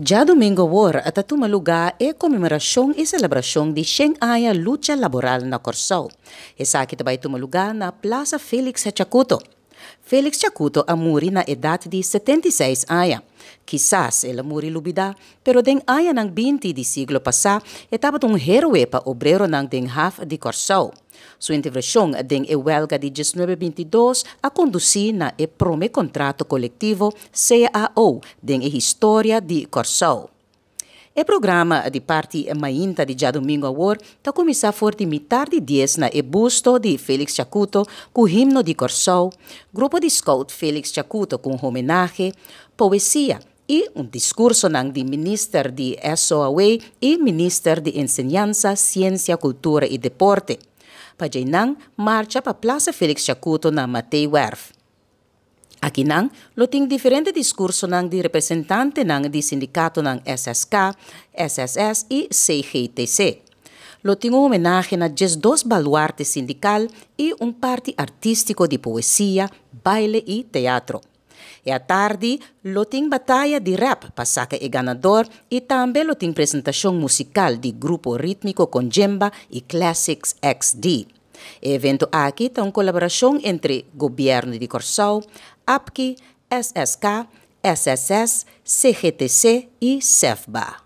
Já Domingo War at atumaluga e komemorasyong e selebrasyong di Sheng Aya Lucha Laboral na Corso. Isakit e ba itumaluga na Plaza Felix Hachacuto. Felix Ciacuto amuri na edad di 76 aya. Quizás el amuri lubida, pero deng aya ng 20 di siglo pasa, etapat un heroe pa obrero ng deng half di Corsao. Su intervención deng ewelga di 1922 a conduci na e prome contrato colectivo CAO deng e historia di Corsao. O programa de parte mainta de Dia domingo Award está tá começar por de tarde 10 na ebusto de Félix Chacuto com himno de Corsol, grupo de scout Félix Chacuto com homenagem, poesia e um discurso nang de ministro de SOAW e ministro de Enseñanza, Ciência, Cultura e Deporte. Pajainang marcha para a Plaza Félix Chacuto na Matei Werf. Aqui nang, luting diferente diskurso ng di representante ng di SSK, SSS e CGTC. Luting um homenaje na dos baluartes sindical e um parte artístico de poesia, baile e teatro. E à tarde, luting batalha de rap passaca e ganador e também luting apresentação musical do grupo rítmico com djemba e classics XD. Evento aqui tem colaboração entre Governo de Corsol, APQI, SSK, SSS, CGTC e CEFBA.